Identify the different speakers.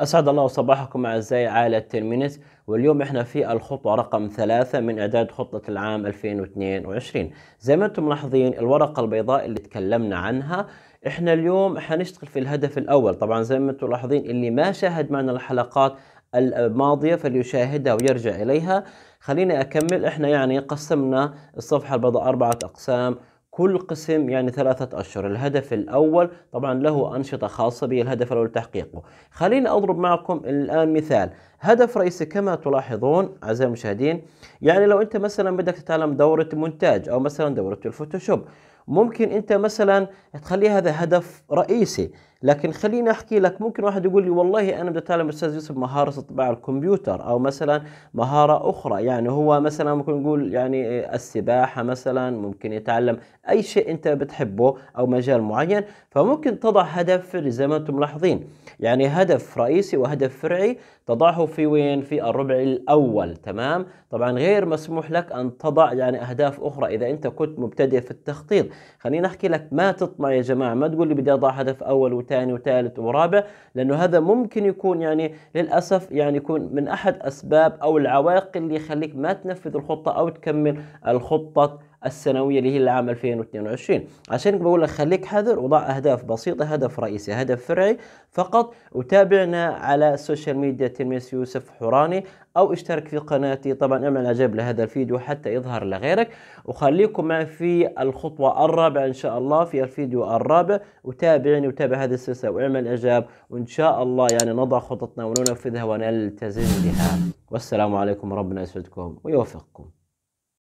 Speaker 1: اسعد الله صباحكم اعزائي عائله تلمينت واليوم احنا في الخطوه رقم ثلاثه من اعداد خطه العام 2022 زي ما انتم ملاحظين الورقه البيضاء اللي تكلمنا عنها احنا اليوم حنشتغل في الهدف الاول طبعا زي ما انتم ملاحظين اللي ما شاهد معنا الحلقات الماضية فليشاهدها ويرجع إليها خليني أكمل إحنا يعني قسمنا الصفحة البيضاء أربعة أقسام كل قسم يعني ثلاثة أشهر الهدف الأول طبعا له أنشطة خاصة به الهدف الأول تحقيقه خليني أضرب معكم الآن مثال هدف رئيسي كما تلاحظون أعزائي المشاهدين يعني لو أنت مثلا بدك تتعلم دورة مونتاج أو مثلا دورة الفوتوشوب ممكن أنت مثلا تخلي هذا هدف رئيسي لكن خليني أحكي لك ممكن واحد يقول لي والله أنا بدي أتعلم أستاذ يوسف مهارة طباعة الكمبيوتر أو مثلا مهارة أخرى يعني هو مثلا ممكن نقول يعني السباحة مثلا ممكن يتعلم أي شيء أنت بتحبه أو مجال معين فممكن تضع هدف زي ما أنتم ملاحظين يعني هدف رئيسي وهدف فرعي تضعه في وين في الربع الأول تمام طبعا غير مسموح لك أن تضع يعني أهداف أخرى إذا أنت كنت مبتدئ في التخطيط خليني أحكي لك ما تطمع يا جماعة ما تقول لي بدي أضع هدف أول وثاني وثالث ورابع لأنه هذا ممكن يكون يعني للأسف يعني يكون من أحد أسباب أو العوائق اللي يخليك ما تنفذ الخطة أو تكمل الخطة السنويه اللي هي العام 2022 عشان بقول لك خليك حذر وضع اهداف بسيطه هدف رئيسي هدف فرعي فقط وتابعنا على السوشيال ميديا تلميذ يوسف حوراني او اشترك في قناتي طبعا اعمل اعجاب لهذا الفيديو حتى يظهر لغيرك وخليكم معي في الخطوه الرابعه ان شاء الله في الفيديو الرابع وتابعني وتابع هذه السلسله واعمل اعجاب وان شاء الله يعني نضع خططنا وننفذها ونلتزم بها والسلام عليكم ربنا يسعدكم ويوفقكم